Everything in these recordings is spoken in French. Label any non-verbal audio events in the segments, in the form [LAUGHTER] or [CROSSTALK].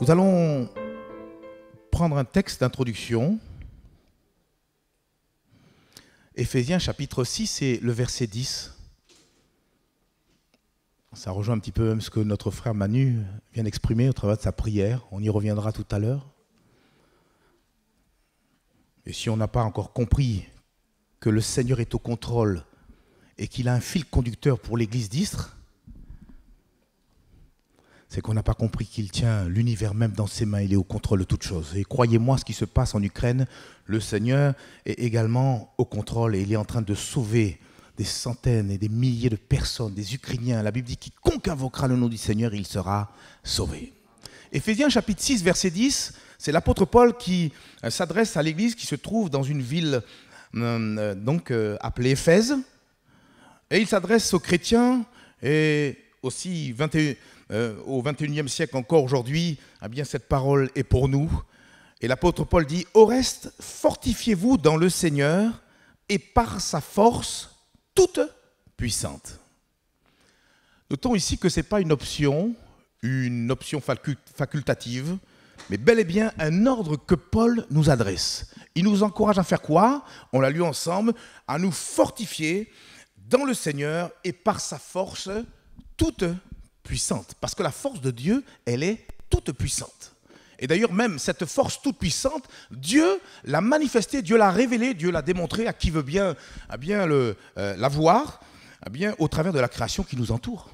Nous allons prendre un texte d'introduction. Éphésiens chapitre 6 et le verset 10. Ça rejoint un petit peu même ce que notre frère Manu vient d'exprimer au travers de sa prière. On y reviendra tout à l'heure. Et si on n'a pas encore compris que le Seigneur est au contrôle et qu'il a un fil conducteur pour l'Église d'Istre, c'est qu'on n'a pas compris qu'il tient l'univers même dans ses mains, il est au contrôle de toutes choses. Et croyez-moi, ce qui se passe en Ukraine, le Seigneur est également au contrôle et il est en train de sauver des centaines et des milliers de personnes, des Ukrainiens. La Bible dit quiconque invoquera le nom du Seigneur, il sera sauvé. Éphésiens chapitre 6, verset 10, c'est l'apôtre Paul qui euh, s'adresse à l'église qui se trouve dans une ville euh, euh, donc appelée Éphèse. Et il s'adresse aux chrétiens et aussi 21, euh, au 21e siècle encore aujourd'hui, eh bien cette parole est pour nous. Et l'apôtre Paul dit Au reste, fortifiez-vous dans le Seigneur et par sa force toute puissante. Notons ici que ce n'est pas une option, une option facultative, mais bel et bien un ordre que Paul nous adresse. Il nous encourage à faire quoi On l'a lu ensemble, à nous fortifier dans le Seigneur et par sa force toute puissante. Parce que la force de Dieu, elle est toute puissante. Et d'ailleurs, même cette force toute puissante, Dieu l'a manifestée, Dieu l'a révélée, Dieu l'a démontrée à qui veut bien, à bien le, euh, la voir, à bien au travers de la création qui nous entoure.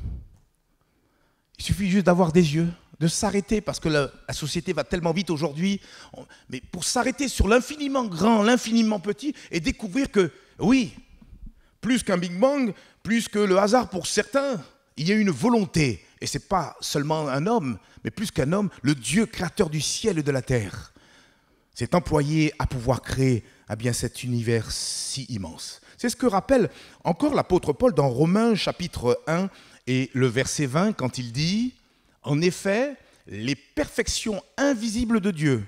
Il suffit juste d'avoir des yeux, de s'arrêter, parce que la, société va tellement vite aujourd'hui, mais pour s'arrêter sur l'infiniment grand, l'infiniment petit, et découvrir que, oui, plus qu'un Big Bang, plus que le hasard pour certains, il y a une volonté, et ce n'est pas seulement un homme, mais plus qu'un homme, le Dieu créateur du ciel et de la terre s'est employé à pouvoir créer bien, cet univers si immense. C'est ce que rappelle encore l'apôtre Paul dans Romains chapitre 1 et le verset 20 quand il dit, En effet, les perfections invisibles de Dieu,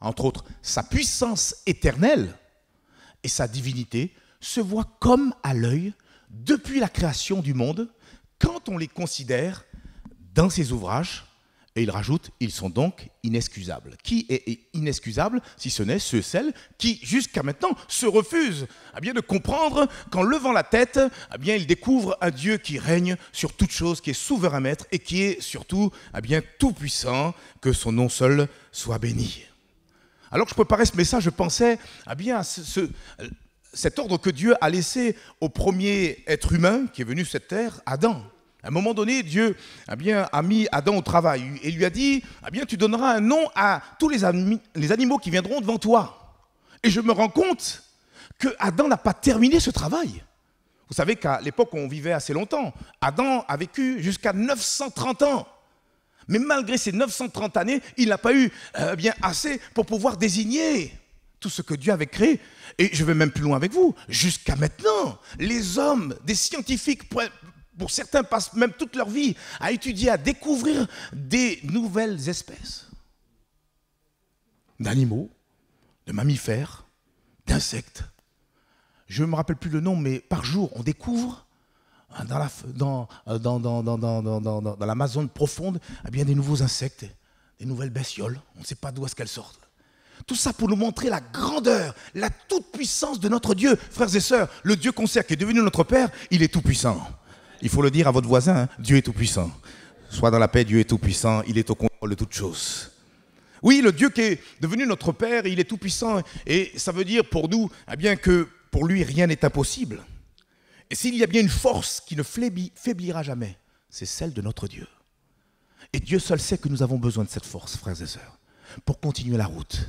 entre autres sa puissance éternelle et sa divinité, se voient comme à l'œil depuis la création du monde quand on les considère dans ses ouvrages, et il rajoute, ils sont donc inexcusables. Qui est inexcusable si ce n'est ceux, celles qui, jusqu'à maintenant, se refusent à bien de comprendre qu'en levant la tête, bien ils découvrent un Dieu qui règne sur toute chose, qui est souverain maître et qui est surtout bien tout puissant, que son nom seul soit béni. Alors que je préparais ce message, je pensais à bien cet ordre que Dieu a laissé au premier être humain qui est venu sur cette terre, Adam. À un moment donné, Dieu a eh bien, a mis Adam au travail et lui a dit eh bien, Tu donneras un nom à tous les, animaux qui viendront devant toi. Et je me rends compte que Adam n'a pas terminé ce travail. Vous savez qu'à l'époque, on vivait assez longtemps. Adam a vécu jusqu'à 930 ans. Mais malgré ces 930 années, il n'a pas eu eh bien, assez pour pouvoir désigner tout ce que Dieu avait créé. Et je vais même plus loin avec vous. Jusqu'à maintenant, les hommes, des scientifiques pour certains passent même toute leur vie à étudier, à découvrir des nouvelles espèces d'animaux, de mammifères, d'insectes. Je ne me rappelle plus le nom, mais par jour, on découvre dans l'Amazone profonde eh bien, des nouveaux insectes, des nouvelles bestioles. On ne sait pas d'où est-ce qu'elles sortent. Tout ça pour nous montrer la grandeur, la toute-puissance de notre Dieu. Frères et sœurs, le Dieu qu'on sert, qui est devenu notre Père, il est tout-puissant. Il faut le dire à votre voisin, hein. Dieu est tout-puissant. Sois dans la paix, Dieu est tout-puissant, il est au contrôle de toutes choses. Oui, le Dieu qui est devenu notre Père, il est tout-puissant. Et ça veut dire pour nous eh bien, que pour lui, rien n'est impossible. Et s'il y a bien une force qui ne faiblira jamais, c'est celle de notre Dieu. Et Dieu seul sait que nous avons besoin de cette force, frères et sœurs pour continuer la route.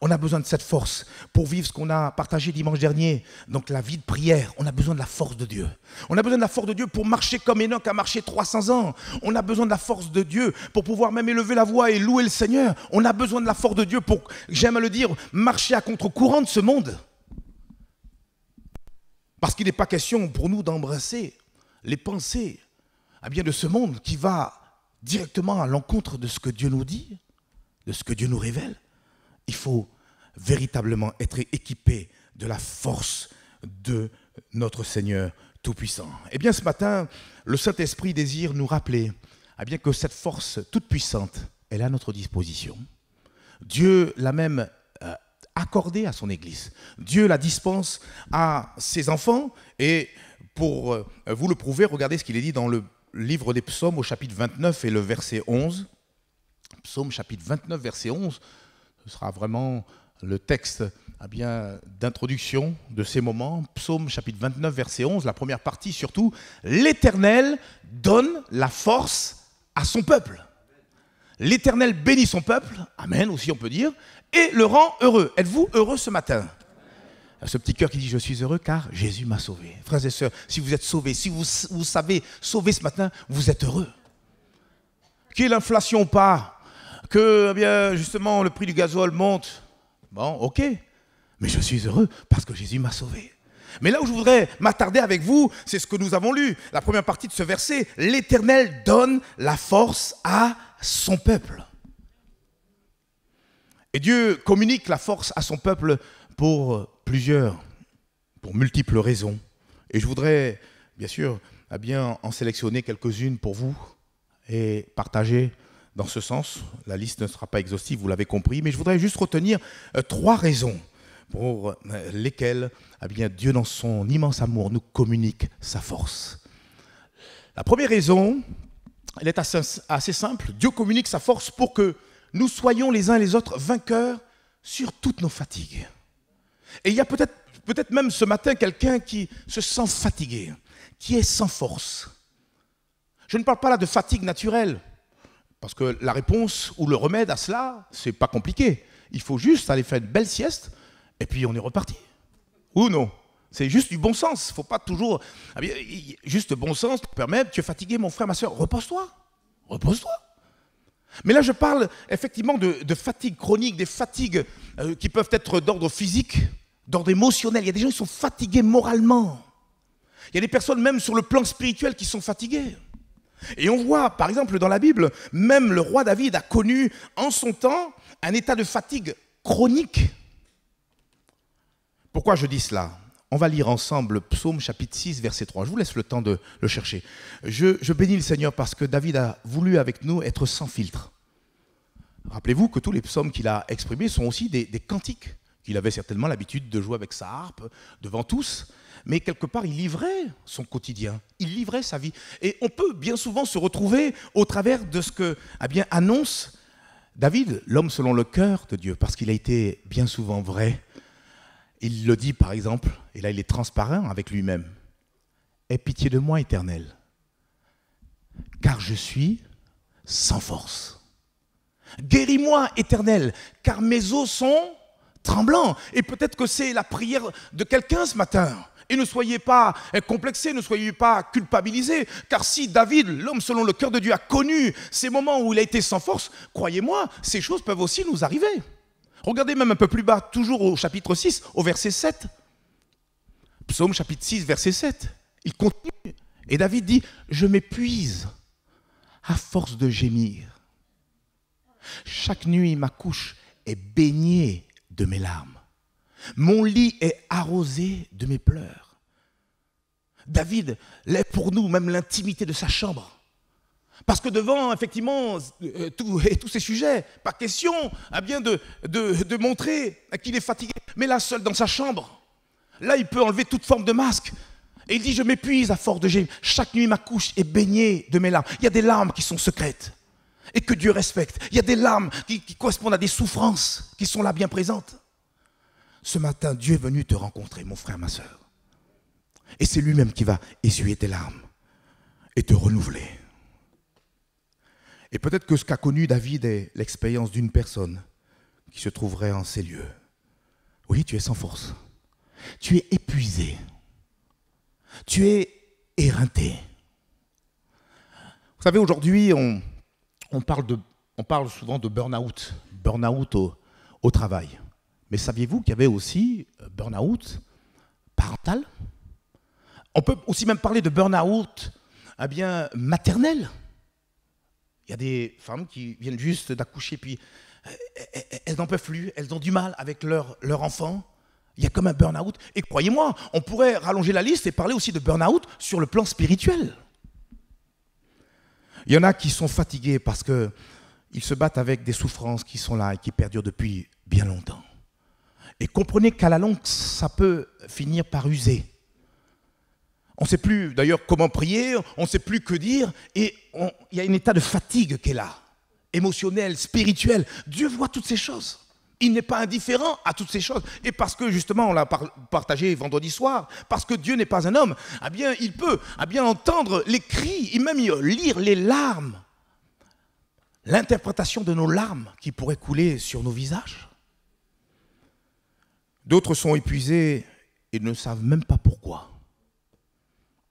On a besoin de cette force pour vivre ce qu'on a partagé dimanche dernier, donc la vie de prière. On a besoin de la force de Dieu. On a besoin de la force de Dieu pour marcher comme Enoch a marché 300 ans. On a besoin de la force de Dieu pour pouvoir même élever la voix et louer le Seigneur. On a besoin de la force de Dieu pour, j'aime à le dire, marcher à contre-courant de ce monde. Parce qu'il n'est pas question pour nous d'embrasser les pensées à eh bien, de ce monde qui va directement à l'encontre de ce que Dieu nous dit de ce que Dieu nous révèle. Il faut véritablement être équipé de la force de notre Seigneur Tout-Puissant. Eh bien, ce matin, le Saint-Esprit désire nous rappeler à ah bien, que cette force toute-puissante, elle est à notre disposition. Dieu l'a même euh, accordée à son Église. Dieu la dispense à ses enfants. Et pour euh, vous le prouver, regardez ce qu'il est dit dans le livre des Psaumes au chapitre 29 et le verset 11. Psaume chapitre 29, verset 11, ce sera vraiment le texte eh bien, d'introduction de ces moments. Psaume chapitre 29, verset 11, la première partie surtout, l'Éternel donne la force à son peuple. L'Éternel bénit son peuple, Amen aussi on peut dire, et le rend heureux. Êtes-vous heureux ce matin ce petit cœur qui dit je suis heureux car Jésus m'a sauvé. Frères et sœurs, si vous êtes sauvés, si vous, vous savez sauver ce matin, vous êtes heureux. Qu'il y l'inflation ou pas, que eh bien, justement le prix du gasoil monte. Bon, ok, mais je suis heureux parce que Jésus m'a sauvé. Mais là où je voudrais m'attarder avec vous, c'est ce que nous avons lu, la première partie de ce verset. L'Éternel donne la force à son peuple. Et Dieu communique la force à son peuple pour plusieurs, pour multiples raisons. Et je voudrais, bien sûr, eh bien, en sélectionner quelques-unes pour vous et partager dans ce sens. La liste ne sera pas exhaustive, vous l'avez compris, mais je voudrais juste retenir euh, trois raisons pour euh, lesquelles eh bien, Dieu, dans son immense amour, nous communique sa force. La première raison, elle est assez, simple. Dieu communique sa force pour que nous soyons les uns les autres vainqueurs sur toutes nos fatigues. Et il y a peut-être peut même ce matin quelqu'un qui se sent fatigué, qui est sans force. Je ne parle pas là de fatigue naturelle. Parce que la réponse ou le remède à cela, c'est pas compliqué. Il faut juste aller faire une belle sieste et puis on est reparti. Ou non C'est juste du bon sens. Il Faut pas toujours. Ah juste bon sens pour permet. Tu es fatigué, mon frère, ma soeur, repose-toi. Repose-toi. Mais là, je parle effectivement de, fatigue chronique, des fatigues euh, qui peuvent être d'ordre physique, d'ordre émotionnel. Il y a des gens qui sont fatigués moralement. Il y a des personnes même sur le plan spirituel qui sont fatiguées. Et on voit, par exemple, dans la Bible, même le roi David a connu en son temps un état de fatigue chronique. Pourquoi je dis cela On va lire ensemble Psaume chapitre 6, verset 3. Je vous laisse le temps de le chercher. Je, bénis le Seigneur parce que David a voulu avec nous être sans filtre. Rappelez-vous que tous les psaumes qu'il a exprimés sont aussi des cantiques. Il avait certainement l'habitude de jouer avec sa harpe devant tous, mais quelque part, il livrait son quotidien, il livrait sa vie. Et on peut bien souvent se retrouver au travers de ce que eh bien, annonce David, l'homme selon le cœur de Dieu, parce qu'il a été bien souvent vrai. Il le dit par exemple, et là il est transparent avec lui-même. Aie pitié de moi, éternel, car je suis sans force. Guéris-moi, éternel, car mes os sont tremblant. Et peut-être que c'est la prière de quelqu'un ce matin. Et ne soyez pas complexés, ne soyez pas culpabilisés, car si David, l'homme selon le cœur de Dieu, a connu ces moments où il a été sans force, croyez-moi, ces choses peuvent aussi nous arriver. Regardez même un peu plus bas, toujours au chapitre 6, au verset 7. Psaume chapitre 6, verset 7. Il continue. Et David dit, je m'épuise à force de gémir. Chaque nuit, ma couche est baignée de mes larmes. Mon lit est arrosé de mes pleurs. David l'est pour nous, même l'intimité de sa chambre. Parce que devant, effectivement, et euh, euh, [LAUGHS] tous ces sujets, pas question à hein, bien de, de, montrer qu'il est fatigué. Mais là, seul dans sa chambre, là, il peut enlever toute forme de masque. Et il dit, je m'épuise à force de gémir. Chaque nuit, ma couche est baignée de mes larmes. Il y a des larmes qui sont secrètes et que Dieu respecte. Il y a des larmes qui, correspondent à des souffrances qui sont là bien présentes. Ce matin, Dieu est venu te rencontrer, mon frère, ma soeur. Et c'est lui-même qui va essuyer tes larmes et te renouveler. Et peut-être que ce qu'a connu David est l'expérience d'une personne qui se trouverait en ces lieux. Oui, tu es sans force. Tu es épuisé. Tu es éreinté. Vous savez, aujourd'hui, on, on parle, de, on parle souvent de burn-out, burn-out au, travail. Mais saviez-vous qu'il y avait aussi euh, burn-out parental On peut aussi même parler de burn-out eh bien, maternel. Il y a des femmes qui viennent juste d'accoucher, puis eh, eh, elles n'en peuvent plus, elles ont du mal avec leur, leur enfant. Il y a comme un burn-out. Et croyez-moi, on pourrait rallonger la liste et parler aussi de burn-out sur le plan spirituel. Il y en a qui sont fatigués parce qu'ils se battent avec des souffrances qui sont là et qui perdurent depuis bien longtemps. Et comprenez qu'à la longue, ça peut finir par user. On ne sait plus d'ailleurs comment prier, on ne sait plus que dire, et il y a un état de fatigue qui est là, émotionnel, spirituel. Dieu voit toutes ces choses. Il n'est pas indifférent à toutes ces choses. Et parce que justement, on l'a partagé vendredi soir, parce que Dieu n'est pas un homme, eh bien, il peut eh bien, entendre les cris, et même lire les larmes, l'interprétation de nos larmes qui pourraient couler sur nos visages. D'autres sont épuisés et ne savent même pas pourquoi.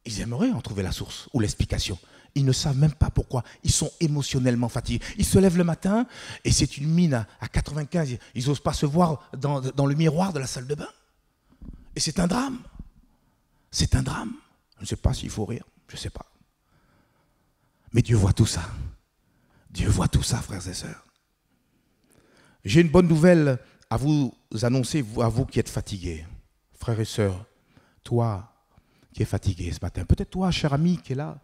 Ils aimeraient en trouver la source ou l'explication ils ne savent même pas pourquoi. Ils sont émotionnellement fatigués. Ils se lèvent le matin et c'est une mine à, 95. Ils n'osent pas se voir dans, dans le miroir de la salle de bain. Et c'est un drame. C'est un drame. Je ne sais pas s'il faut rire. Je ne sais pas. Mais Dieu voit tout ça. Dieu voit tout ça, frères et sœurs. J'ai une bonne nouvelle à vous annoncer, à vous qui êtes fatigués. Frères et sœurs, toi qui es fatigué ce matin, peut-être toi, cher ami, qui est là,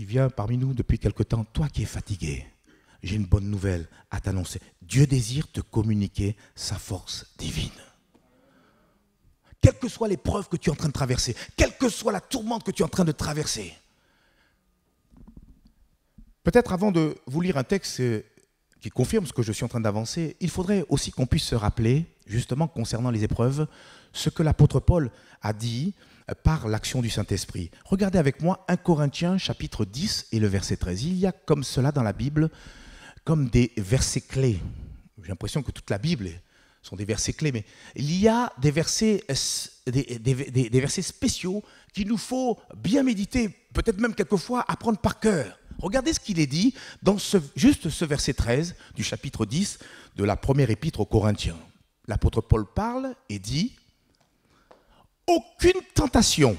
qui vient parmi nous depuis quelque temps, toi qui es fatigué, j'ai une bonne nouvelle à t'annoncer. Dieu désire te communiquer sa force divine. quelle que soit l'épreuve que tu es en train de traverser, quelle que soit la tourmente que tu es en train de traverser. Peut-être avant de vous lire un texte euh, qui confirme ce que je suis en train d'avancer, il faudrait aussi qu'on puisse se rappeler, justement concernant les épreuves, ce que l'apôtre Paul a dit par l'action du Saint-Esprit. Regardez avec moi 1 Corinthiens chapitre 10 et le verset 13. Il y a comme cela dans la Bible, comme des versets clés. J'ai l'impression que toute la Bible sont des versets clés, mais il y a des versets, des, versets spéciaux qu'il nous faut bien méditer, peut-être même quelquefois apprendre par cœur. Regardez ce qu'il est dit dans ce, juste ce verset 13 du chapitre 10 de la première épître aux Corinthiens. L'apôtre Paul parle et dit, aucune tentation.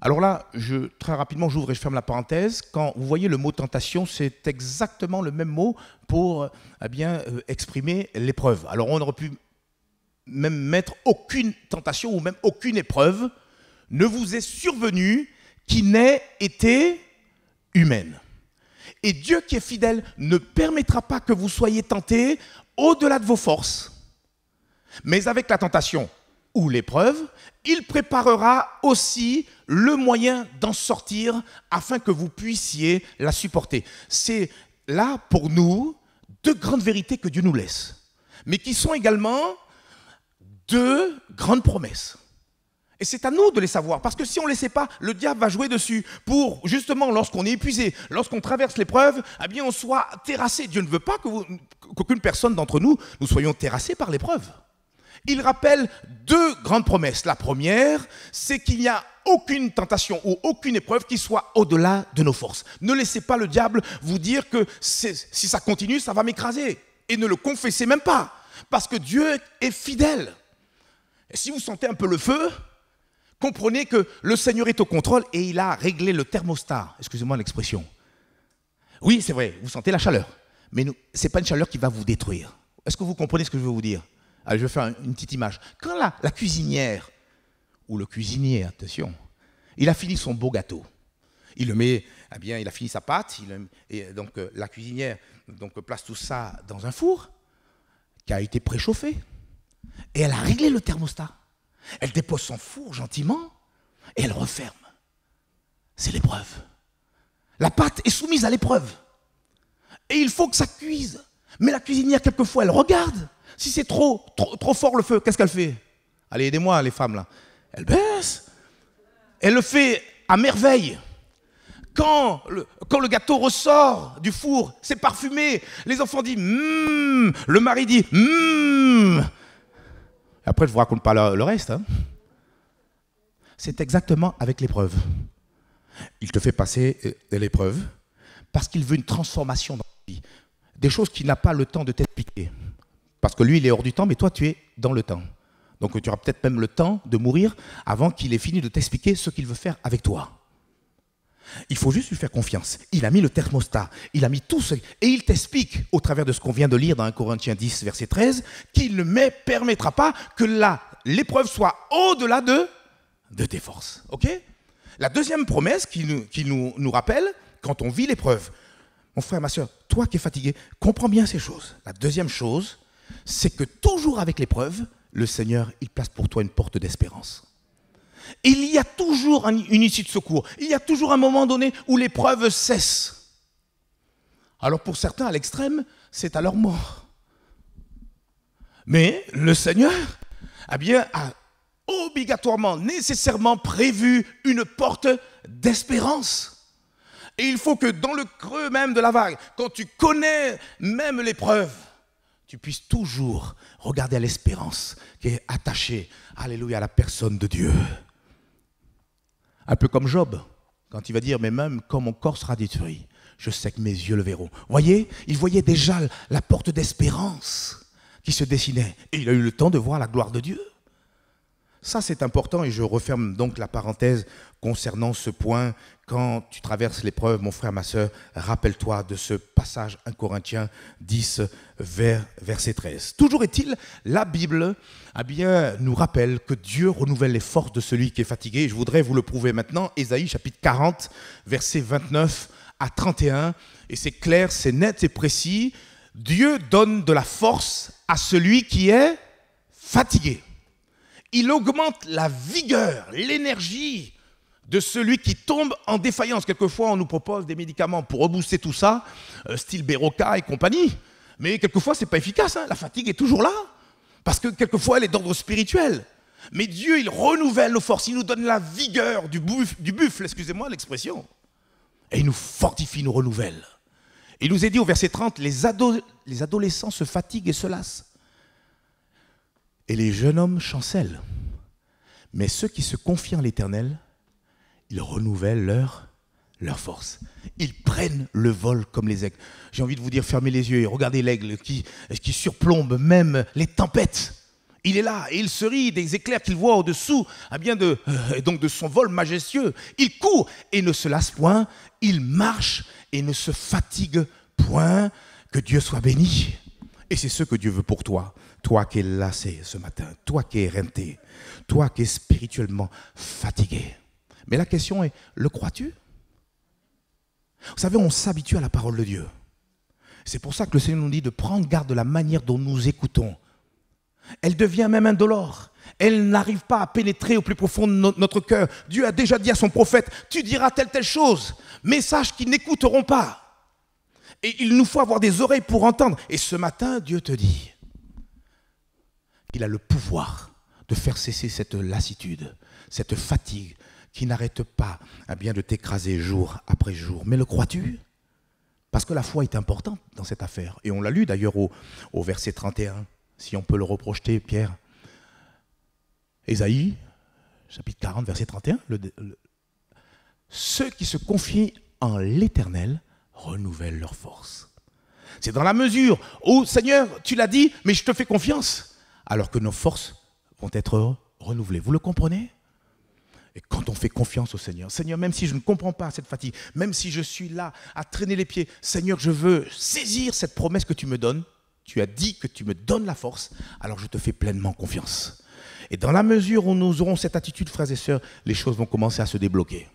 Alors là, je, très rapidement, j'ouvre et je ferme la parenthèse. Quand vous voyez le mot tentation, c'est exactement le même mot pour eh bien, euh, exprimer l'épreuve. Alors on aurait pu même mettre aucune tentation ou même aucune épreuve ne vous est survenue qui n'ait été humaine. Et Dieu qui est fidèle ne permettra pas que vous soyez tentés au-delà de vos forces. Mais avec la tentation, ou l'épreuve, il préparera aussi le moyen d'en sortir afin que vous puissiez la supporter. C'est là pour nous deux grandes vérités que Dieu nous laisse, mais qui sont également deux grandes promesses. Et c'est à nous de les savoir, parce que si on ne les sait pas, le diable va jouer dessus pour, justement, lorsqu'on est épuisé, lorsqu'on traverse l'épreuve, eh bien, on soit terrassé. Dieu ne veut pas qu'aucune personne d'entre nous, nous soyons terrassés par l'épreuve il rappelle deux grandes promesses. La première, c'est qu'il n'y a aucune tentation ou aucune épreuve qui soit au-delà de nos forces. Ne laissez pas le diable vous dire que si ça continue, ça va m'écraser. Et ne le confessez même pas, parce que Dieu est fidèle. Et si vous sentez un peu le feu, comprenez que le Seigneur est au contrôle et il a réglé le thermostat. Excusez-moi l'expression. Oui, c'est vrai, vous sentez la chaleur, mais ce n'est pas une chaleur qui va vous détruire. Est-ce que vous comprenez ce que je veux vous dire Allez, je vais faire une petite image. Quand la, cuisinière, ou le cuisinier, attention, il a fini son beau gâteau, il le met, eh bien, il a fini sa pâte, et donc euh, la cuisinière donc, place tout ça dans un four qui a été préchauffé. Et elle a réglé le thermostat. Elle dépose son four gentiment et elle referme. C'est l'épreuve. La pâte est soumise à l'épreuve. Et il faut que ça cuise. Mais la cuisinière, quelquefois, elle regarde si c'est trop, trop, fort le feu, qu'est-ce qu'elle fait Allez, aidez-moi, les femmes, là. Elle baisse. Elle le fait à merveille. Quand le, quand le, gâteau ressort du four, c'est parfumé. Les enfants disent mmm", le mari dit mmm". Après, je vous raconte pas le, reste. Hein. C'est exactement avec l'épreuve. Il te fait passer euh, l'épreuve parce qu'il veut une transformation dans ta vie, des choses qu'il n'a pas le temps de t'expliquer. Parce que lui, il est hors du temps, mais toi, tu es dans le temps. Donc tu auras peut-être même le temps de mourir avant qu'il ait fini de t'expliquer ce qu'il veut faire avec toi. Il faut juste lui faire confiance. Il a mis le thermostat, il a mis tout ce... Et il t'explique, au travers de ce qu'on vient de lire dans 1 Corinthiens 10, verset 13, qu'il ne permettra pas que l'épreuve soit au-delà de, tes forces. Ok La deuxième promesse qu'il nous, qui nous, nous rappelle quand on vit l'épreuve, mon frère, ma soeur, toi qui es fatigué, comprends bien ces choses. La deuxième chose, c'est que toujours avec l'épreuve, le Seigneur, il place pour toi une porte d'espérance. Il y a toujours une issue de secours. Il y a toujours un moment donné où l'épreuve cesse. Alors pour certains, à l'extrême, c'est à leur mort. Mais le Seigneur a eh bien, a obligatoirement, nécessairement prévu une porte d'espérance. Et il faut que dans le creux même de la vague, quand tu connais même l'épreuve, tu puisses toujours regarder à l'espérance qui est attachée, alléluia, à la personne de Dieu. Un peu comme Job, quand il va dire, mais même quand mon corps sera détruit, je sais que mes yeux le verront. Voyez, il voyait déjà la porte d'espérance qui se dessinait. Et il a eu le temps de voir la gloire de Dieu. Ça, c'est important et je referme donc la parenthèse concernant ce point quand tu traverses l'épreuve, mon frère, ma soeur, rappelle-toi de ce passage 1 Corinthiens 10, vers, verset 13. Toujours est-il, la Bible eh bien, nous rappelle que Dieu renouvelle les forces de celui qui est fatigué. Je voudrais vous le prouver maintenant. Ésaïe chapitre 40, verset 29 à 31. Et c'est clair, c'est net, c'est précis. Dieu donne de la force à celui qui est fatigué. Il augmente la vigueur, l'énergie, de celui qui tombe en défaillance. Quelquefois, on nous propose des médicaments pour rebooster tout ça, euh, style Béroca et compagnie. Mais quelquefois, ce n'est pas efficace. Hein. La fatigue est toujours là. Parce que quelquefois, elle est d'ordre spirituel. Mais Dieu, il renouvelle nos forces. Il nous donne la vigueur du, buffle, excusez-moi l'expression. Et il nous fortifie, nous renouvelle. Il nous est dit au verset 30, les, adolescents se fatiguent et se lassent. Et les jeunes hommes chancellent. Mais ceux qui se confient en l'Éternel ils renouvellent leur, leur force. Ils prennent le vol comme les aigles. J'ai envie de vous dire, fermez les yeux et regardez l'aigle qui, qui surplombe même les tempêtes. Il est là et il se rit des éclairs qu'il voit au-dessous, à ah bien de, euh, donc de son vol majestueux. Il court et ne se lasse point. Il marche et ne se fatigue point. Que Dieu soit béni. Et c'est ce que Dieu veut pour toi. Toi qui es lassé ce matin, toi qui es renté, toi qui es spirituellement fatigué. Mais la question est, le crois-tu Vous savez, on s'habitue à la parole de Dieu. C'est pour ça que le Seigneur nous dit de prendre garde de la manière dont nous écoutons. Elle devient même indolore. Elle n'arrive pas à pénétrer au plus profond de notre cœur. Dieu a déjà dit à son prophète, tu diras telle telle chose, Message qui qu'ils n'écouteront pas. Et il nous faut avoir des oreilles pour entendre. Et ce matin, Dieu te dit qu'il a le pouvoir de faire cesser cette lassitude, cette fatigue, qui n'arrête pas à eh bien, de t'écraser jour après jour. Mais le crois-tu Parce que la foi est importante dans cette affaire. Et on l'a lu d'ailleurs au, verset 31, si on peut le reprojeter, Pierre. Ésaïe, chapitre 40, verset 31. ceux qui se confient en l'Éternel renouvellent leurs forces. C'est dans la mesure où, Seigneur, tu l'as dit, mais je te fais confiance, alors que nos forces vont être renouvelées. Vous le comprenez et quand on fait confiance au Seigneur, Seigneur, même si je ne comprends pas cette fatigue, même si je suis là à traîner les pieds, Seigneur, je veux saisir cette promesse que tu me donnes. Tu as dit que tu me donnes la force, alors je te fais pleinement confiance. Et dans la mesure où nous aurons cette attitude, frères et sœurs, les choses vont commencer à se débloquer.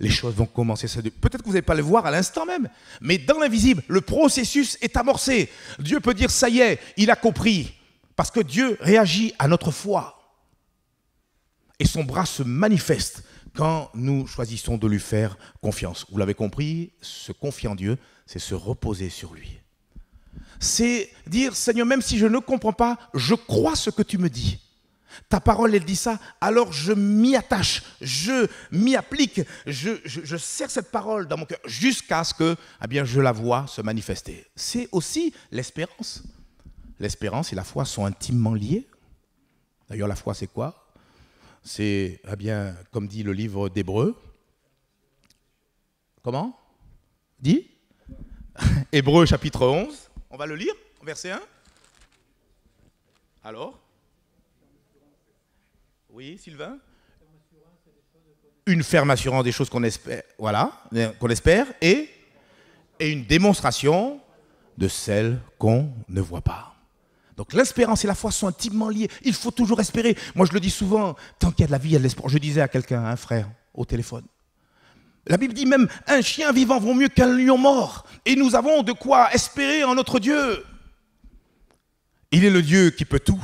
Les choses vont commencer à se débloquer. Peut-être que vous n'allez pas le voir à l'instant même, mais dans l'invisible, le processus est amorcé. Dieu peut dire, ça y est, il a compris, parce que Dieu réagit à notre foi et son bras se manifeste quand nous choisissons de lui faire confiance. Vous l'avez compris, se confier en Dieu, c'est se reposer sur lui. C'est dire, Seigneur, même si je ne comprends pas, je crois ce que tu me dis. Ta parole, elle dit ça, alors je m'y attache, je m'y applique, je, je, serre cette parole dans mon cœur jusqu'à ce que eh bien, je la vois se manifester. C'est aussi l'espérance. L'espérance et la foi sont intimement liées. D'ailleurs, la foi, c'est quoi c'est, ah bien, comme dit le livre d'Hébreu, comment Dit [LAUGHS] Hébreu chapitre 11, on va le lire, verset 1 Alors Oui, Sylvain Une ferme assurance des choses qu'on espère, voilà, qu'on espère, et, et une démonstration de celles qu'on ne voit pas. Donc l'espérance et la foi sont intimement liées. Il faut toujours espérer. Moi, je le dis souvent, tant qu'il y a de la vie, il y a de l'espoir. Je disais à quelqu'un, un frère, au téléphone. La Bible dit même, un chien vivant vaut mieux qu'un lion mort. Et nous avons de quoi espérer en notre Dieu. Il est le Dieu qui peut tout.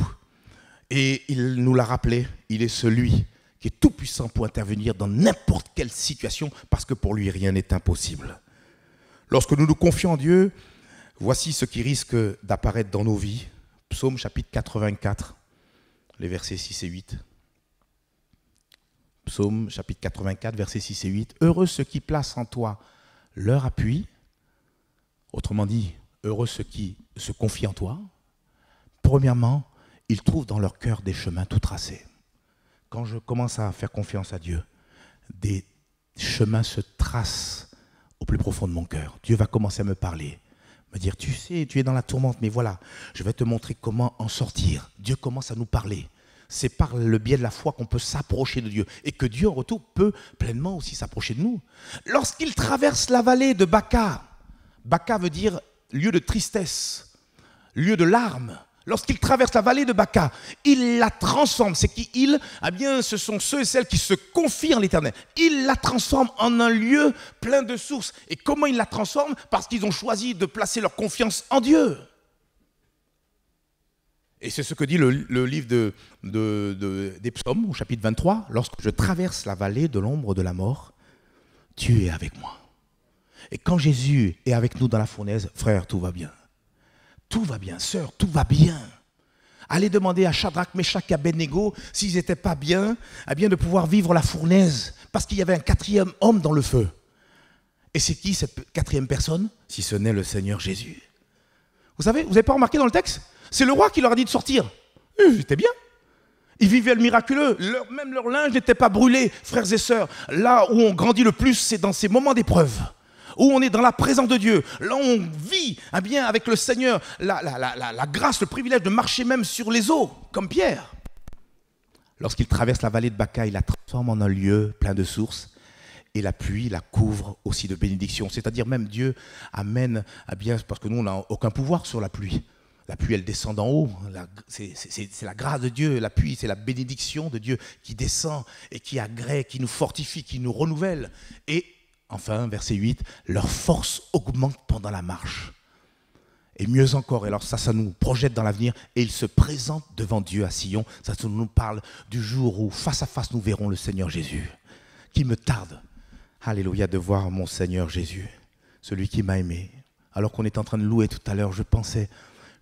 Et il nous l'a rappelé, il est celui qui est tout puissant pour intervenir dans n'importe quelle situation, parce que pour lui, rien n'est impossible. Lorsque nous nous confions en Dieu, voici ce qui risque d'apparaître dans nos vies. Psaume chapitre 84, les versets 6 et 8. Psaume chapitre 84, versets 6 et 8. Heureux ceux qui placent en toi leur appui. Autrement dit, heureux ceux qui se confient en toi. Premièrement, ils trouvent dans leur cœur des chemins tout tracés. Quand je commence à faire confiance à Dieu, des chemins se tracent au plus profond de mon cœur. Dieu va commencer à me parler me dire, tu sais, tu es dans la tourmente, mais voilà, je vais te montrer comment en sortir. Dieu commence à nous parler. C'est par le biais de la foi qu'on peut s'approcher de Dieu et que Dieu en retour peut pleinement aussi s'approcher de nous. Lorsqu'il traverse la vallée de Baca, Baca veut dire lieu de tristesse, lieu de larmes, Lorsqu'il traverse la vallée de Baca, il la transforme. C'est qui il Eh bien, ce sont ceux et celles qui se confient en l'Éternel. Il la transforme en un lieu plein de sources. Et comment il la transforme Parce qu'ils ont choisi de placer leur confiance en Dieu. Et c'est ce que dit le, livre des psaumes au chapitre 23. Lorsque je traverse la vallée de l'ombre de la mort, tu es avec moi. Et quand Jésus est avec nous dans la fournaise, frère, tout va bien. Tout va bien, sœur, tout va bien. Allez demander à Shadrach, Meshach et Abednego s'ils n'étaient pas bien, à eh bien de pouvoir vivre la fournaise, parce qu'il y avait un quatrième homme dans le feu. Et c'est qui cette quatrième personne Si ce n'est le Seigneur Jésus. Vous savez, vous n'avez pas remarqué dans le texte C'est le roi qui leur a dit de sortir. Euh, c'était bien. Ils vivaient le miraculeux. même leur linge n'était pas brûlé, frères et sœurs. Là où on grandit le plus, c'est dans ces moments d'épreuve, où on est dans la présence de Dieu. Là où on vit Hein, bien, avec le Seigneur, la, grâce, le privilège de marcher même sur les eaux, comme Pierre. Lorsqu'il traverse la vallée de Baca, il la transforme en un lieu plein de sources et la pluie la couvre aussi de bénédictions. C'est-à-dire même Dieu amène à ah bien, parce que nous, on n'a aucun pouvoir sur la pluie. La pluie, elle descend d'en haut. C'est la grâce de Dieu. La pluie, c'est la bénédiction de Dieu qui descend et qui agrée, qui nous fortifie, qui nous renouvelle. Et enfin, verset 8, leur force augmente pendant la marche. Et mieux encore, alors ça, ça nous projette dans l'avenir, et il se présente devant Dieu à Sion. Ça, nous parle du jour où, face à face, nous verrons le Seigneur Jésus, qui me tarde, alléluia, de voir mon Seigneur Jésus, celui qui m'a aimé. Alors qu'on est en train de louer tout à l'heure, je pensais,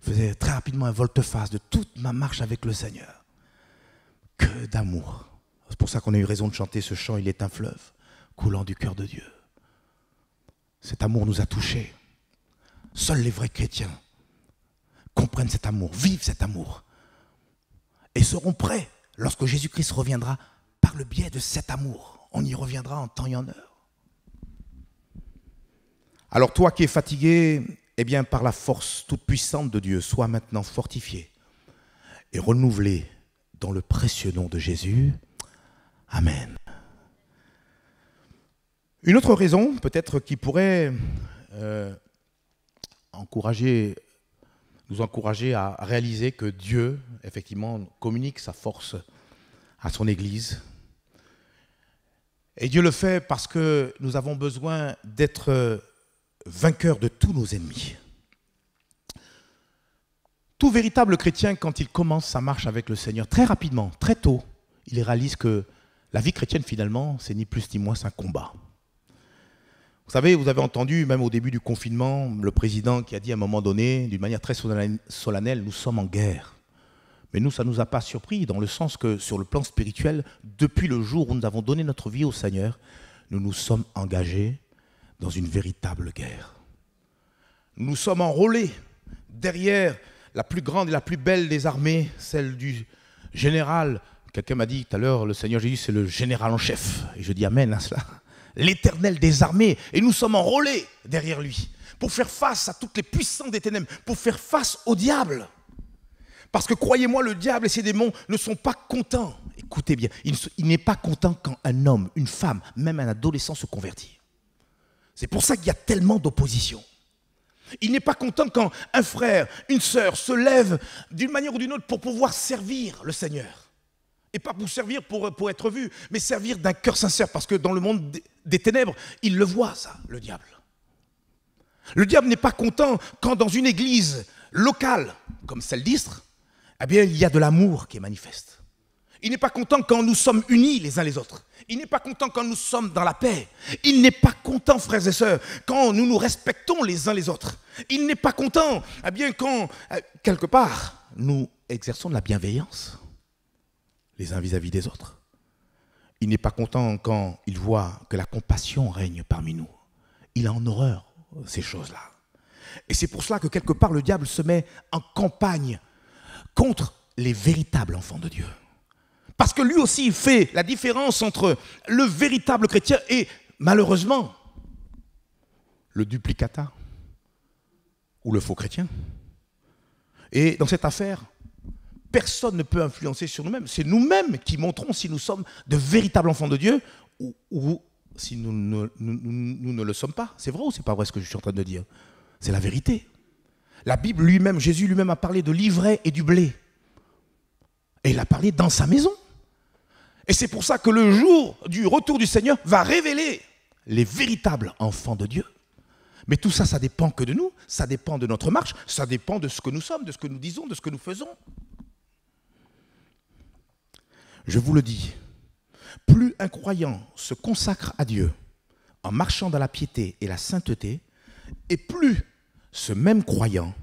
je faisais très rapidement un volte-face de toute ma marche avec le Seigneur. Que d'amour. C'est pour ça qu'on a eu raison de chanter ce chant, il est un fleuve coulant du cœur de Dieu. Cet amour nous a touchés. Seuls les vrais chrétiens comprennent cet amour, vivent cet amour et seront prêts lorsque Jésus-Christ reviendra par le biais de cet amour. On y reviendra en temps et en heure. Alors toi qui es fatigué, eh bien par la force toute puissante de Dieu, sois maintenant fortifié et renouvelé dans le précieux nom de Jésus. Amen. Une autre raison peut-être qui pourrait euh, encourager, nous encourager à réaliser que Dieu, effectivement, communique sa force à son Église. Et Dieu le fait parce que nous avons besoin d'être vainqueurs de tous nos ennemis. Tout véritable chrétien, quand il commence sa marche avec le Seigneur, très rapidement, très tôt, il réalise que la vie chrétienne, finalement, c'est ni plus ni moins un combat. Vous savez, vous avez entendu, même au début du confinement, le président qui a dit à un moment donné, d'une manière très solennelle, nous sommes en guerre. Mais nous, ça ne nous a pas surpris, dans le sens que, sur le plan spirituel, depuis le jour où nous avons donné notre vie au Seigneur, nous nous sommes engagés dans une véritable guerre. Nous sommes enrôlés derrière la plus grande et la plus belle des armées, celle du général. Quelqu'un m'a dit tout à l'heure, le Seigneur Jésus, c'est le général en chef. Et je dis Amen à cela l'Éternel des armées, et nous sommes enrôlés derrière lui pour faire face à toutes les puissances des ténèbres, pour faire face au diable. Parce que croyez-moi, le diable et ses démons ne sont pas contents. Écoutez bien, il n'est pas content quand un homme, une femme, même un adolescent se convertit. C'est pour ça qu'il y a tellement d'opposition. Il n'est pas content quand un frère, une sœur se lève d'une manière ou d'une autre pour pouvoir servir le Seigneur. Et pas pour servir, pour, pour être vu, mais servir d'un cœur sincère, parce que dans le monde des ténèbres, il le voit, ça, le diable. Le diable n'est pas content quand dans une église locale, comme celle d'Istre, eh bien, il y a de l'amour qui est manifeste. Il n'est pas content quand nous sommes unis les uns les autres. Il n'est pas content quand nous sommes dans la paix. Il n'est pas content, frères et sœurs, quand nous nous respectons les uns les autres. Il n'est pas content, eh bien, quand, eh, quelque part, nous exerçons de la bienveillance les uns vis-à-vis des autres. Il n'est pas content quand il voit que la compassion règne parmi nous. Il a en horreur ces choses-là. Et c'est pour cela que quelque part le diable se met en campagne contre les véritables enfants de Dieu. Parce que lui aussi, il fait la différence entre le véritable chrétien et, malheureusement, le duplicata ou le faux chrétien. Et dans cette affaire, personne ne peut influencer sur nous-mêmes. C'est nous-mêmes qui montrons si nous sommes de véritables enfants de Dieu ou, si nous ne, ne, le sommes pas. C'est vrai ou c'est pas vrai ce que je suis en train de dire C'est la vérité. La Bible lui-même, Jésus lui-même a parlé de l'ivraie et du blé. Et il a parlé dans sa maison. Et c'est pour ça que le jour du retour du Seigneur va révéler les véritables enfants de Dieu. Mais tout ça, ça dépend que de nous, ça dépend de notre marche, ça dépend de ce que nous sommes, de ce que nous disons, de ce que nous faisons. Je vous le dis, plus un croyant se consacre à Dieu en marchant dans la piété et la sainteté, et plus ce même croyant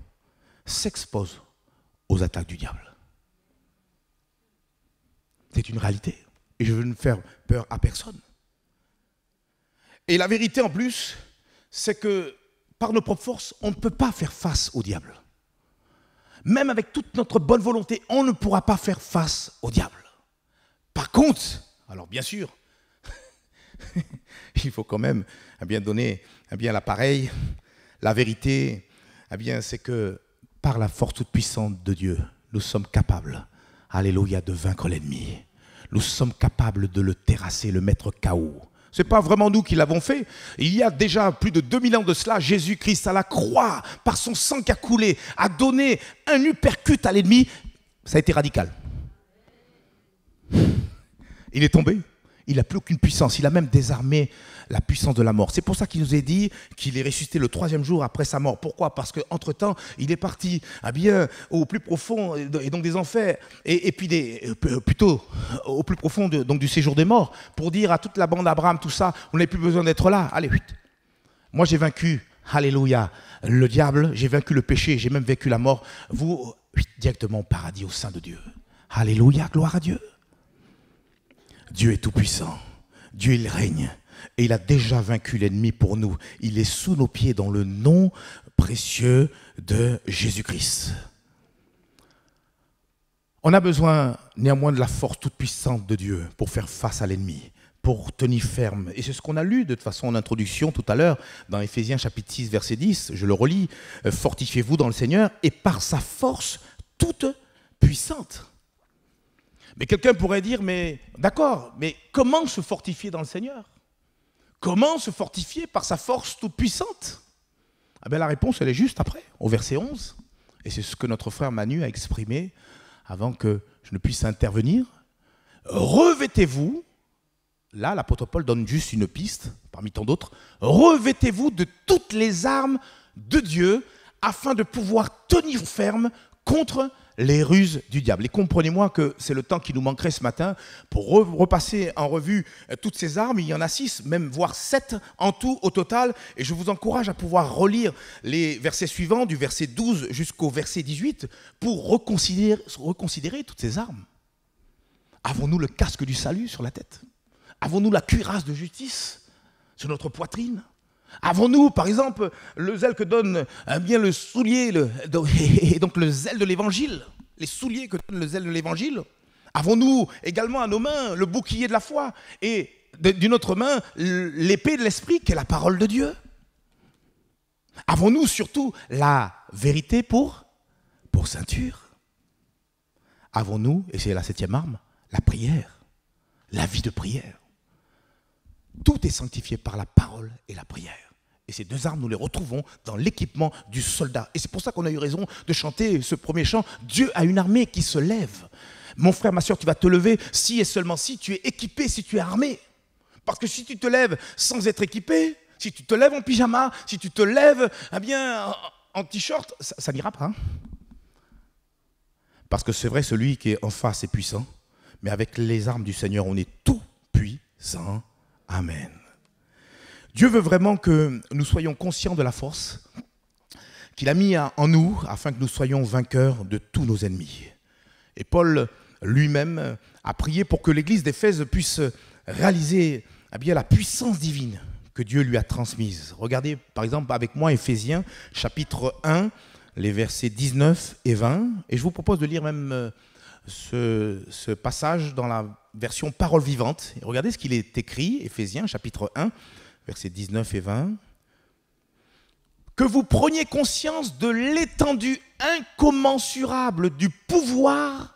s'expose aux attaques du diable. C'est une réalité. Et je veux ne faire peur à personne. Et la vérité en plus, c'est que par nos propres forces, on ne peut pas faire face au diable. Même avec toute notre bonne volonté, on ne pourra pas faire face au diable. Par contre, alors bien sûr, [LAUGHS] il faut quand même eh bien donner eh bien l'appareil. La vérité, eh bien c'est que par la force toute puissante de Dieu, nous sommes capables, alléluia, de vaincre l'ennemi. Nous sommes capables de le terrasser, le mettre KO. Ce n'est pas vraiment nous qui l'avons fait. Il y a déjà plus de 2000 ans de cela, Jésus-Christ à la croix, par son sang qui a coulé, a donné un uppercut à l'ennemi. Ça a été radical. Il est tombé. Il n'a plus aucune puissance. Il a même désarmé la puissance de la mort. C'est pour ça qu'il nous a dit qu'il est ressuscité le troisième jour après sa mort. Pourquoi Parce qu'entre-temps, il est parti à bien, au plus profond euh, et donc des enfers, et, puis des, euh, euh, plutôt au plus profond donc du séjour des morts, pour dire à toute la bande d'Abraham, tout ça, on n'a plus besoin d'être là. Allez, vite. Moi, j'ai vaincu, alléluia, le diable, j'ai vaincu le péché, j'ai même vécu la mort. Vous, directement au paradis, au sein de Dieu. Alléluia, gloire à Dieu. Dieu est tout-puissant. Dieu, il règne. Et il a déjà vaincu l'ennemi pour nous. Il est sous nos pieds dans le nom précieux de Jésus-Christ. On a besoin néanmoins de la force toute-puissante de Dieu pour faire face à l'ennemi, pour tenir ferme. Et c'est ce qu'on a lu de toute façon en introduction tout à l'heure dans Ephésiens chapitre 6 verset 10, je le relis, euh, fortifiez-vous dans le Seigneur et par sa force toute puissante. Mais quelqu'un pourrait dire, mais d'accord, mais comment se fortifier dans le Seigneur Comment se fortifier par sa force tout puissante ah ben, La réponse, elle est juste après, au verset 11. Et c'est ce que notre frère Manu a exprimé avant que je ne puisse intervenir. Revêtez-vous, là l'apôtre Paul donne juste une piste parmi tant d'autres, revêtez-vous de toutes les armes de Dieu afin de pouvoir tenir ferme contre les ruses du diable. Et comprenez-moi que c'est le temps qui nous manquerait ce matin pour repasser en revue euh, toutes ces armes. Il y en a six, même voire sept en tout au total. Et je vous encourage à pouvoir relire les versets suivants, du verset 12 jusqu'au verset 18, pour reconsidérer toutes ces armes. Avons-nous le casque du salut sur la tête Avons-nous la cuirasse de justice sur notre poitrine Avons-nous, par exemple, le zèle que donne euh, bien le soulier, [LAUGHS] et donc le zèle de l'évangile, les souliers que donne le zèle de l'évangile Avons-nous également à nos mains le bouclier de la foi et d'une autre main l'épée de l'esprit qui est la parole de Dieu Avons-nous surtout la vérité pour, pour ceinture Avons-nous, et c'est la septième arme, la prière, la vie de prière tout est sanctifié par la parole et la prière. Et ces deux armes, nous les retrouvons dans l'équipement du soldat. Et c'est pour ça qu'on a eu raison de chanter ce premier chant, Dieu a une armée qui se lève. Mon frère, ma soeur, tu vas te lever si et seulement si tu es équipé, si tu es armé. Parce que si tu te lèves sans être équipé, si tu te lèves en pyjama, si tu te lèves eh bien, en, t-shirt, ça, n'ira pas. Hein. Parce que c'est vrai, celui qui est en face est puissant, mais avec les armes du Seigneur, on est tout puissant Amen. Dieu veut vraiment que nous soyons conscients de la force qu'il a mis en nous afin que nous soyons vainqueurs de tous nos ennemis. Et Paul lui-même a prié pour que l'église d'Éphèse puisse réaliser eh la puissance divine que Dieu lui a transmise. Regardez par exemple avec moi Éphésiens chapitre 1, les versets 19 et 20. Et je vous propose de lire même euh, ce, passage dans la version parole vivante. Et regardez ce qu'il est écrit, Éphésiens chapitre 1, versets 19 et 20. Que vous preniez conscience de l'étendue incommensurable du pouvoir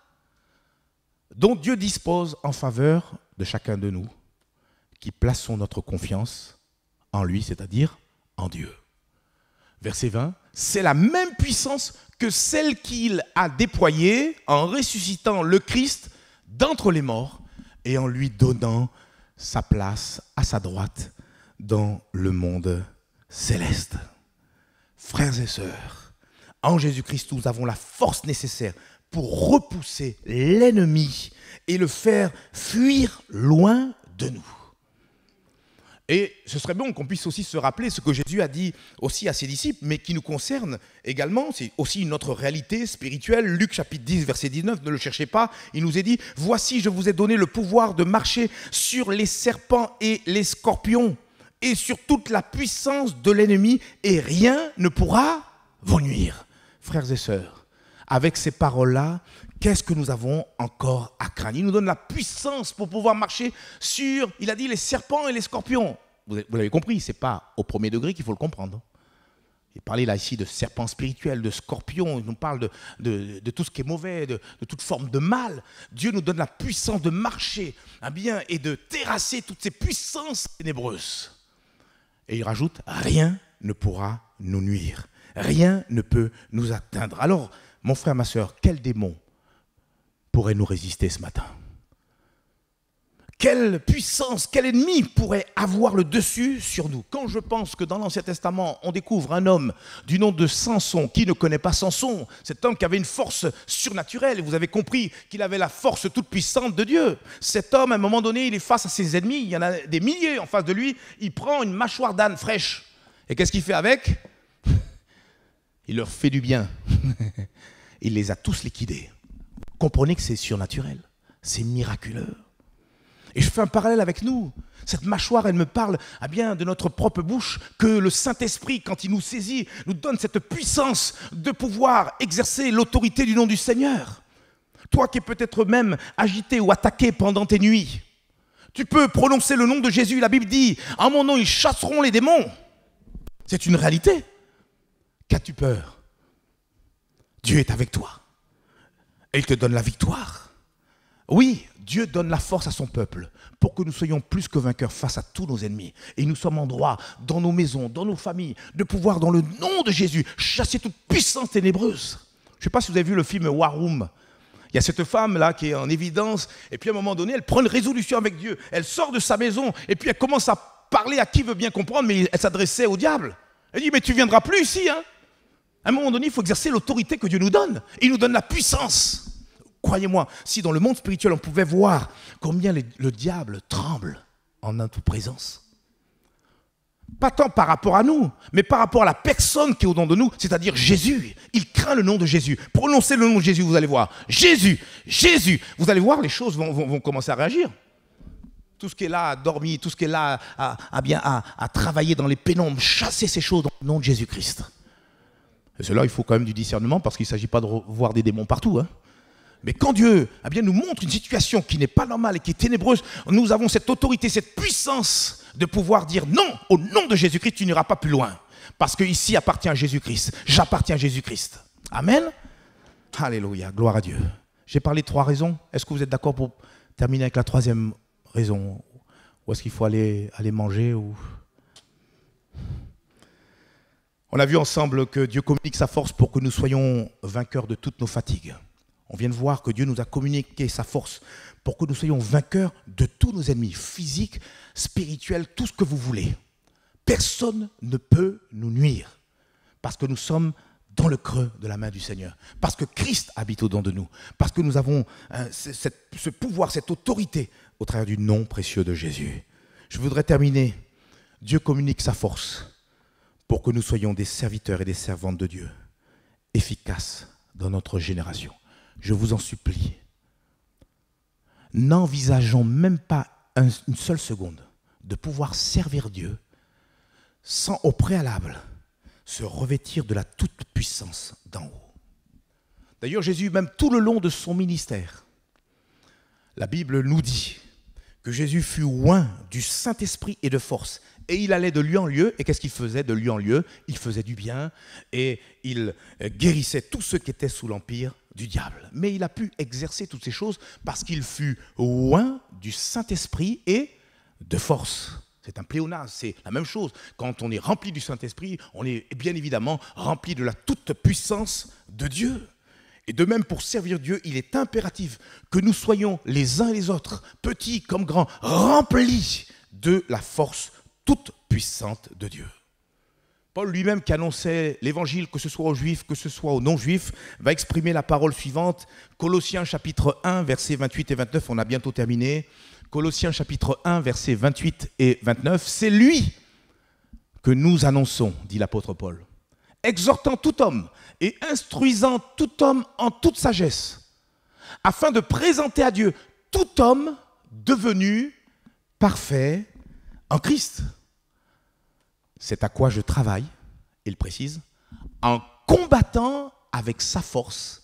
dont Dieu dispose en faveur de chacun de nous, qui plaçons notre confiance en lui, c'est-à-dire en Dieu verset 20, c'est la même puissance que celle qu'il a déployée en ressuscitant le Christ d'entre les morts et en lui donnant sa place à sa droite dans le monde céleste. Frères et sœurs, en Jésus-Christ, nous avons la force nécessaire pour repousser l'ennemi et le faire fuir loin de nous. Et ce serait bon qu'on puisse aussi se rappeler ce que Jésus a dit aussi à ses disciples, mais qui nous concerne également. C'est aussi notre réalité spirituelle. Luc chapitre 10, verset 19, ne le cherchez pas. Il nous est dit, voici, je vous ai donné le pouvoir de marcher sur les serpents et les scorpions, et sur toute la puissance de l'ennemi, et rien ne pourra vous nuire. Frères et sœurs, avec ces paroles-là, qu'est-ce que nous avons encore à craindre Il nous donne la puissance pour pouvoir marcher sur, il a dit, les serpents et les scorpions. Vous l'avez compris, ce n'est pas au premier degré qu'il faut le comprendre. Il parlait là ici de serpents spirituels, de scorpions, il nous parle de, de, tout ce qui est mauvais, de, toute forme de mal. Dieu nous donne la puissance de marcher hein, bien et de terrasser toutes ces puissances ténébreuses. Et il rajoute, rien ne pourra nous nuire, rien ne peut nous atteindre. Alors, mon frère, ma soeur, quel démon pourrait nous résister ce matin Quelle puissance, quel ennemi pourrait avoir le dessus sur nous Quand je pense que dans l'Ancien Testament, on découvre un homme du nom de Samson, qui ne connaît pas Samson, cet homme qui avait une force surnaturelle, et vous avez compris qu'il avait la force toute puissante de Dieu. Cet homme, à un moment donné, il est face à ses ennemis, il y en a des milliers en face de lui, il prend une mâchoire d'âne fraîche. Et qu'est-ce qu'il fait avec il leur fait du bien. [LAUGHS] il les a tous liquidés. Comprenez que c'est surnaturel. C'est miraculeux. Et je fais un parallèle avec nous. Cette mâchoire, elle me parle à ah bien de notre propre bouche que le Saint-Esprit, quand il nous saisit, nous donne cette puissance de pouvoir exercer l'autorité du nom du Seigneur. Toi qui es peut-être même agité ou attaqué pendant tes nuits, tu peux prononcer le nom de Jésus. La Bible dit, en mon nom, ils chasseront les démons. C'est une réalité. Qu'as-tu peur Dieu est avec toi. Et il te donne la victoire. Oui, Dieu donne la force à son peuple pour que nous soyons plus que vainqueurs face à tous nos ennemis. Et nous sommes en droit, dans nos maisons, dans nos familles, de pouvoir, dans le nom de Jésus, chasser toute puissance ténébreuse. Je ne sais pas si vous avez vu le film War Room. Il y a cette femme-là qui est en évidence, et puis à un moment donné, elle prend une résolution avec Dieu. Elle sort de sa maison, et puis elle commence à parler à qui veut bien comprendre, mais elle s'adressait au diable. Elle dit, mais tu viendras plus ici, hein à un moment donné, il faut exercer l'autorité que Dieu nous donne. Il nous donne la puissance. Croyez-moi, si dans le monde spirituel on pouvait voir combien le diable tremble en notre présence, pas tant par rapport à nous, mais par rapport à la personne qui est au nom de nous, c'est-à-dire Jésus. Il craint le nom de Jésus. Prononcez le nom de Jésus, vous allez voir. Jésus, Jésus. Vous allez voir, les choses vont, commencer à réagir. Tout ce qui est là à dormir, tout ce qui est là à, bien, à, travailler dans les pénombres, chasser ces choses dans le nom de Jésus-Christ. Et cela, il faut quand même du discernement parce qu'il ne s'agit pas de voir des démons partout. Hein. Mais quand Dieu eh bien, nous montre une situation qui n'est pas normale et qui est ténébreuse, nous avons cette autorité, cette puissance de pouvoir dire non, au nom de Jésus-Christ, tu n'iras pas plus loin. Parce que ici appartient Jésus-Christ. J'appartiens à Jésus-Christ. Amen. Alléluia. Gloire à Dieu. J'ai parlé de trois raisons. Est-ce que vous êtes d'accord pour terminer avec la troisième raison Ou est-ce qu'il faut aller, manger on a vu ensemble que Dieu communique sa force pour que nous soyons vainqueurs de toutes nos fatigues. On vient de voir que Dieu nous a communiqué sa force pour que nous soyons vainqueurs de tous nos ennemis, physiques, spirituels, tout ce que vous voulez. Personne ne peut nous nuire parce que nous sommes dans le creux de la main du Seigneur, parce que Christ habite au-dedans de nous, parce que nous avons euh, ce pouvoir, cette autorité au travers du nom précieux de Jésus. Je voudrais terminer. Dieu communique sa force pour que nous soyons des serviteurs et des servantes de Dieu, efficaces dans notre génération. Je vous en supplie. N'envisageons même pas une seule seconde de pouvoir servir Dieu sans au préalable se revêtir de la toute-puissance d'en haut. D'ailleurs, Jésus, même tout le long de son ministère, la Bible nous dit que Jésus fut loin du Saint-Esprit et de force, et il allait de lieu en lieu, et qu'est-ce qu'il faisait de lieu en lieu Il faisait du bien, et il guérissait tous ceux qui étaient sous l'empire du diable. Mais il a pu exercer toutes ces choses parce qu'il fut loin du Saint-Esprit et de force. C'est un pléonasme, c'est la même chose. Quand on est rempli du Saint-Esprit, on est bien évidemment rempli de la toute-puissance de Dieu. Et de même, pour servir Dieu, il est impératif que nous soyons les uns et les autres, petits comme grands, remplis de la force toute puissante de Dieu. Paul lui-même qui annonçait l'évangile, que ce soit aux juifs, que ce soit aux non-juifs, va exprimer la parole suivante. Colossiens chapitre 1, versets 28 et 29, on a bientôt terminé. Colossiens chapitre 1, versets 28 et 29, c'est lui que nous annonçons, dit l'apôtre Paul, exhortant tout homme et instruisant tout homme en toute sagesse, afin de présenter à Dieu tout homme devenu parfait en Christ. C'est à quoi je travaille, il précise, en combattant avec sa force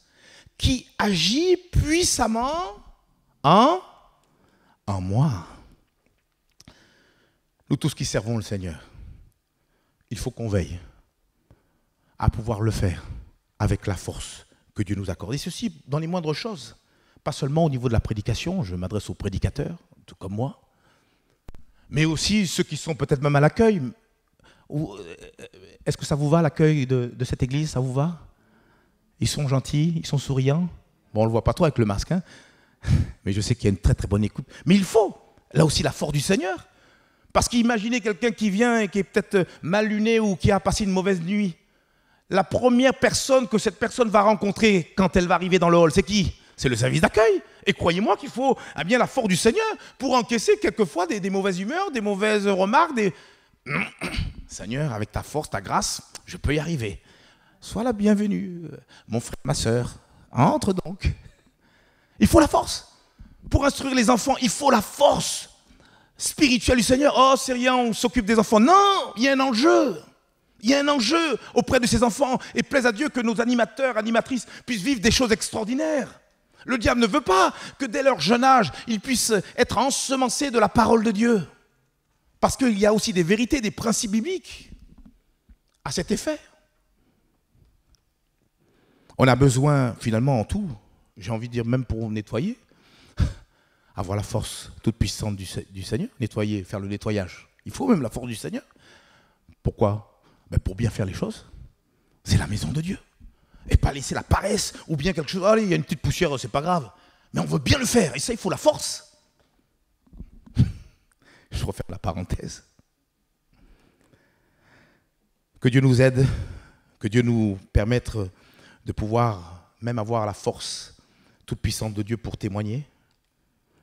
qui agit puissamment en, en moi. Nous tous qui servons le Seigneur, il faut qu'on veille à pouvoir le faire avec la force que Dieu nous accorde. Et ceci dans les moindres choses, pas seulement au niveau de la prédication, je m'adresse aux prédicateurs, tout comme moi, mais aussi ceux qui sont peut-être même à l'accueil. Euh, est-ce que ça vous va l'accueil de, cette église Ça vous va Ils sont gentils, ils sont souriants. Bon, on le voit pas trop avec le masque, hein. [LAUGHS] mais je sais qu'il y a une très très bonne écoute. Mais il faut, là aussi, la force du Seigneur. Parce qu'imaginez quelqu'un qui vient et qui est peut-être mal luné ou qui a passé une mauvaise nuit. La première personne que cette personne va rencontrer quand elle va arriver dans le hall, c'est qui C'est le service d'accueil. Et croyez-moi qu'il faut à ah bien la force du Seigneur pour encaisser quelquefois des, mauvaises humeurs, des mauvaises remarques, des... [COUGHS] Seigneur, avec ta force, ta grâce, je peux y arriver. Sois la bienvenue, euh, mon frère, ma soeur. Entre donc. Il faut la force. Pour instruire les enfants, il faut la force spirituelle du Seigneur. Oh, c'est rien, on s'occupe des enfants. Non, il y a un enjeu. Il y a un enjeu auprès de ces enfants. Et plaise à Dieu que nos animateurs, animatrices puissent vivre des choses extraordinaires. Le diable ne veut pas que dès leur jeune âge, ils puissent être ensemencés de la parole de Dieu. Parce qu'il y a aussi des vérités, des principes bibliques à cet effet. On a besoin, finalement, en tout, j'ai envie de dire même pour nettoyer, [LAUGHS] avoir la force toute puissante du, Seigneur, nettoyer, faire le nettoyage. Il faut même la force du Seigneur. Pourquoi ben Pour bien faire les choses. C'est la maison de Dieu et pas laisser la paresse ou bien quelque chose. Allez, il y a une petite poussière, c'est pas grave. Mais on veut bien le faire et ça, il faut la force. [LAUGHS] Je refais la parenthèse. Que Dieu nous aide, que Dieu nous permette de pouvoir même avoir la force toute puissante de Dieu pour témoigner.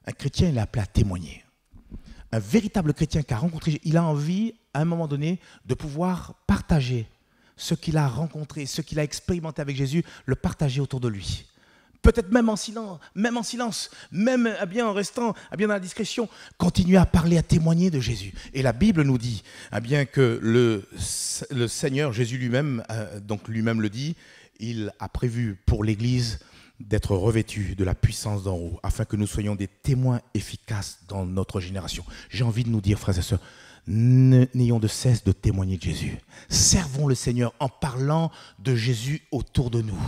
Un chrétien, il est appelé à témoigner. Un véritable chrétien qui a rencontré, il a envie, à un moment donné, de pouvoir partager ce qu'il a rencontré, ce qu'il a expérimenté avec Jésus, le partager autour de lui. Peut-être même en silence, même en silence, même eh bien en restant à eh bien dans la discrétion, continuer à parler, à témoigner de Jésus. Et la Bible nous dit, eh bien que le, Seigneur Jésus lui-même, euh, donc lui-même le dit, il a prévu pour l'Église d'être revêtu de la puissance d'en haut, afin que nous soyons des témoins efficaces dans notre génération. J'ai envie de nous dire, frères et sœurs, n'ayons de cesse de témoigner de Jésus. Servons le Seigneur en parlant de Jésus autour de nous.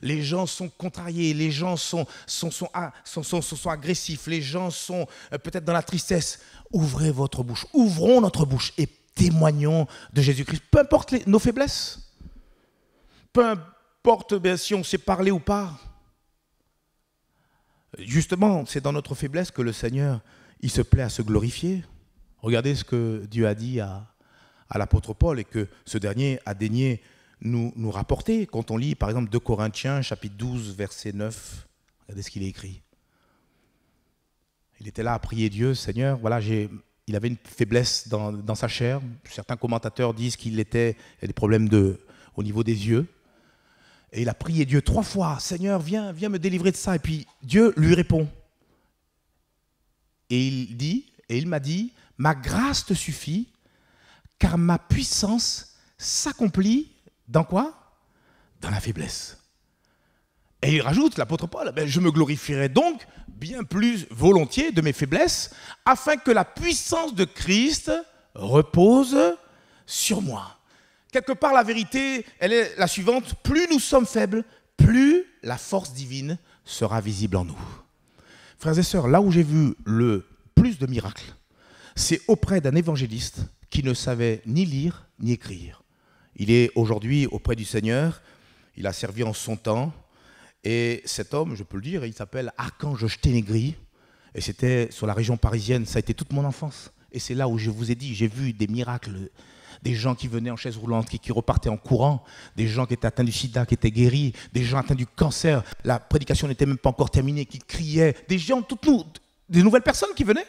Les gens sont contrariés, les gens sont, sont, sont, ah, sont, agressifs, les gens sont euh, peut-être dans la tristesse. Ouvrez votre bouche, ouvrons notre bouche et témoignons de Jésus-Christ, peu importe nos faiblesses, peu importe bien, si on sait parler ou pas. Justement, c'est dans notre faiblesse que le Seigneur, il se plaît à se glorifier. Regardez ce que Dieu a dit à, l'apôtre Paul et que ce dernier a daigné nous, rapporter. Quand on lit par exemple 2 Corinthiens chapitre 12 verset 9, regardez ce qu'il est écrit. Il était là à prier Dieu, Seigneur, voilà, j'ai il avait une faiblesse dans, sa chair. Certains commentateurs disent qu'il était il y a des problèmes de, au niveau des yeux. Et il a prié Dieu trois fois, Seigneur, viens, viens me délivrer de ça. Et puis Dieu lui répond. Et il dit, et il m'a dit, Ma grâce te suffit, car ma puissance s'accomplit dans quoi Dans la faiblesse. Et il rajoute, l'apôtre Paul, ben, je me glorifierai donc bien plus volontiers de mes faiblesses, afin que la puissance de Christ repose sur moi. Quelque part, la vérité, elle est la suivante, plus nous sommes faibles, plus la force divine sera visible en nous. Frères et sœurs, là où j'ai vu le plus de miracles, c'est auprès d'un évangéliste qui ne savait ni lire ni écrire. Il est aujourd'hui auprès du Seigneur, il a servi en son temps, et cet homme, je peux le dire, il s'appelle Archange Ténégri, et c'était sur la région parisienne, ça a été toute mon enfance. Et c'est là où je vous ai dit, j'ai vu des miracles, des gens qui venaient en chaise roulante, qui, qui, repartaient en courant, des gens qui étaient atteints du sida, qui étaient guéris, des gens atteints du cancer, la prédication n'était même pas encore terminée, qui criaient, des gens, toutes nous, des nouvelles personnes qui venaient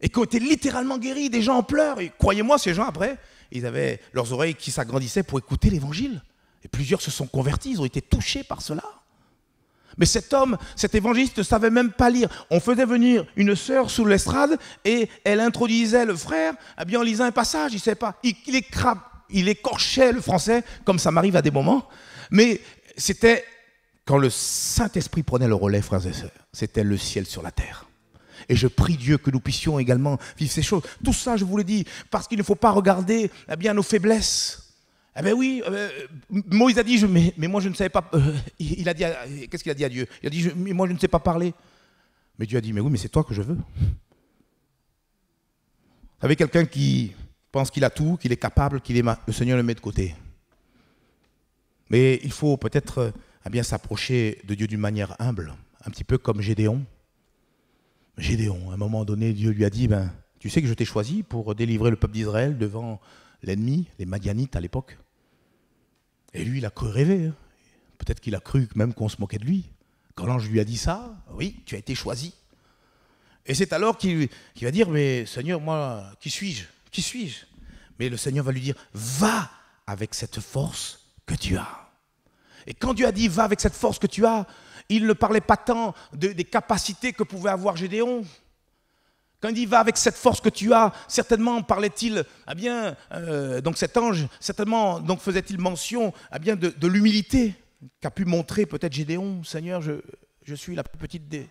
et qui ont été littéralement guéris, des gens en pleurs. Et croyez-moi, ces gens, après, ils avaient leurs oreilles qui s'agrandissaient pour écouter l'évangile. Et plusieurs se sont convertis, ils ont été touchés par cela. Mais cet homme, cet évangéliste ne savait même pas lire. On faisait venir une sœur sous l'estrade et elle introduisait le frère eh en lisant un passage, il ne savait pas. Il, il écorchait le français, comme ça m'arrive à des moments. Mais c'était quand le Saint-Esprit prenait le relais, frères et sœurs. C'était le ciel sur la terre. Et je prie Dieu que nous puissions également vivre ces choses. Tout ça, je vous le dis, parce qu'il ne faut pas regarder eh bien, nos faiblesses. Eh bien oui, eh ben, Moïse a dit, mais, moi je ne savais pas. Euh, il a dit, qu'est-ce qu'il a dit à Dieu Il a dit, mais moi je ne sais pas parler. Mais Dieu a dit, mais oui, mais c'est toi que je veux. Vous savez, quelqu'un qui pense qu'il a tout, qu'il est capable, qu'il est le Seigneur le met de côté. Mais il faut peut-être eh bien s'approcher de Dieu d'une manière humble, un petit peu comme Gédéon. Gédéon, à un moment donné, Dieu lui a dit, ben, tu sais que je t'ai choisi pour délivrer le peuple d'Israël devant l'ennemi, les Madianites à l'époque. Et lui, il a cru rêver. Hein. Peut-être qu'il a cru même qu'on se moquait de lui. Quand l'ange lui a dit ça, oui, tu as été choisi. Et c'est alors qu'il va dire, mais Seigneur, moi, qui suis-je Qui suis-je Mais le Seigneur va lui dire, va avec cette force que tu as. Et quand Dieu a dit, va avec cette force que tu as, il ne parlait pas tant des capacités que pouvait avoir Gédéon. Quand il dit va avec cette force que tu as, certainement parlait-il, ah bien, euh, donc cet ange, certainement donc faisait-il mention, ah bien, de, l'humilité qu'a pu montrer peut-être Gédéon. Seigneur, je, suis la plus petite des,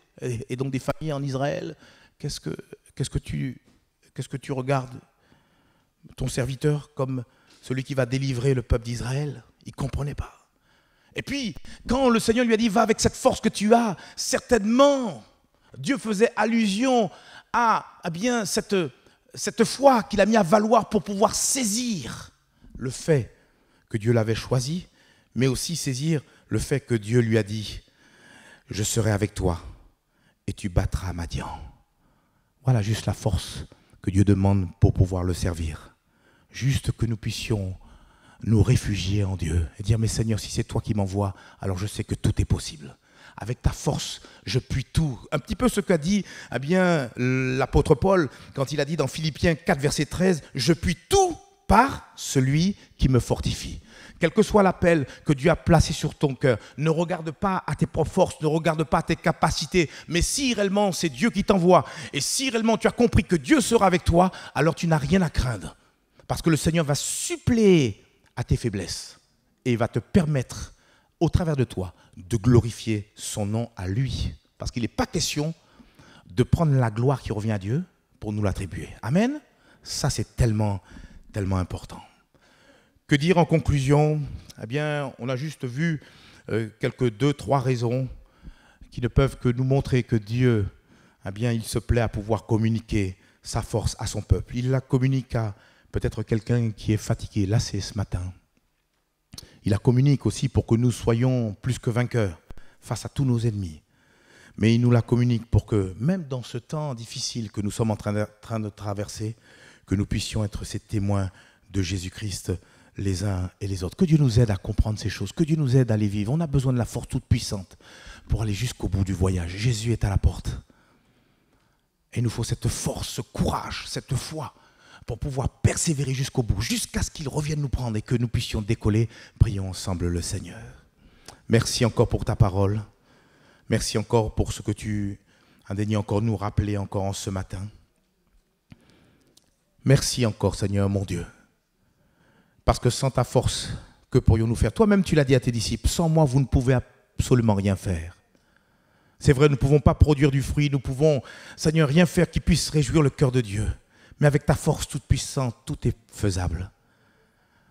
et donc des familles en Israël. Qu'est-ce que, que tu, que tu regardes ton serviteur comme celui qui va délivrer le peuple d'Israël Il comprenait pas. Et puis, quand le Seigneur lui a dit, va avec cette force que tu as, certainement, Dieu faisait allusion à, bien cette, cette foi qu'il a mis à valoir pour pouvoir saisir le fait que Dieu l'avait choisi, mais aussi saisir le fait que Dieu lui a dit, je serai avec toi et tu battras Madian. Voilà juste la force que Dieu demande pour pouvoir le servir. Juste que nous puissions nous réfugier en Dieu et dire, mais Seigneur, si c'est toi qui m'envoies, alors je sais que tout est possible. Avec ta force, je puis tout. Un petit peu ce qu'a dit eh bien l'apôtre Paul quand il a dit dans Philippiens 4, verset 13, je puis tout par celui qui me fortifie. Quel que soit l'appel que Dieu a placé sur ton cœur, ne regarde pas à tes propres forces, ne regarde pas à tes capacités, mais si réellement c'est Dieu qui t'envoie, et si réellement tu as compris que Dieu sera avec toi, alors tu n'as rien à craindre. Parce que le Seigneur va suppléer à tes faiblesses et va te permettre, au travers de toi, de glorifier son nom à lui. Parce qu'il n'est pas question de prendre la gloire qui revient à Dieu pour nous l'attribuer. Amen Ça, c'est tellement, tellement important. Que dire en conclusion Eh bien, on a juste vu euh, quelques deux, trois raisons qui ne peuvent que nous montrer que Dieu, eh bien, il se plaît à pouvoir communiquer sa force à son peuple. Il la communique à peut-être quelqu'un qui est fatigué, lassé ce matin. Il la communique aussi pour que nous soyons plus que vainqueurs face à tous nos ennemis. Mais il nous la communique pour que, même dans ce temps difficile que nous sommes en train de, traverser, que nous puissions être ces témoins de Jésus-Christ les uns et les autres. Que Dieu nous aide à comprendre ces choses, que Dieu nous aide à les vivre. On a besoin de la force toute puissante pour aller jusqu'au bout du voyage. Jésus est à la porte. Et il nous faut cette force, ce courage, cette foi pour pouvoir persévérer jusqu'au bout, jusqu'à ce qu'il revienne nous prendre et que nous puissions décoller. Prions ensemble le Seigneur. Merci encore pour ta parole. Merci encore pour ce que tu as daigné encore nous rappeler encore en ce matin. Merci encore Seigneur mon Dieu. Parce que sans ta force, que pourrions-nous faire Toi-même tu l'as dit à tes disciples, sans moi vous ne pouvez absolument rien faire. C'est vrai, nous ne pouvons pas produire du fruit, nous pouvons, Seigneur, rien faire qui puisse réjouir le cœur de Dieu. Mais avec ta force toute puissante, tout est faisable.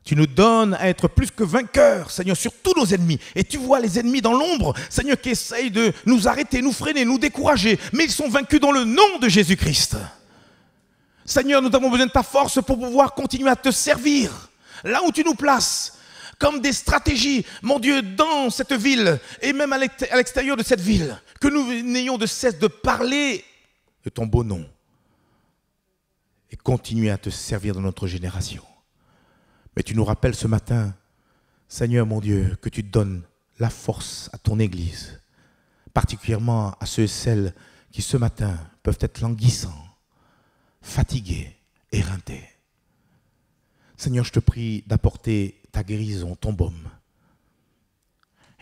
Tu nous donnes à être plus que vainqueurs, Seigneur, sur tous nos ennemis. Et tu vois les ennemis dans l'ombre, Seigneur, qui essayent de nous arrêter, nous freiner, nous décourager. Mais ils sont vaincus dans le nom de Jésus-Christ. Seigneur, nous avons besoin de ta force pour pouvoir continuer à te servir. Là où tu nous places, comme des stratégies, mon Dieu, dans cette ville et même à l'extérieur de cette ville, que nous n'ayons de cesse de parler de ton beau nom, et continuer à te servir dans notre génération. Mais tu nous rappelles ce matin, Seigneur mon Dieu, que tu donnes la force à ton Église, particulièrement à ceux et celles qui ce matin peuvent être languissants, fatigués, éreintés. Seigneur, je te prie d'apporter ta guérison, ton baume,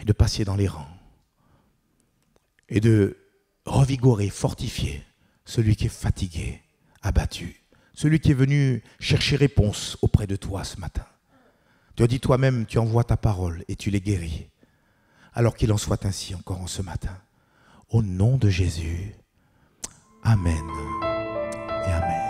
et de passer dans les rangs, et de revigorer, fortifier celui qui est fatigué, abattu, celui qui est venu chercher réponse auprès de toi ce matin. Tu as dit toi-même, tu envoies ta parole et tu les guéris. Alors qu'il en soit ainsi encore en ce matin. Au nom de Jésus. Amen et Amen.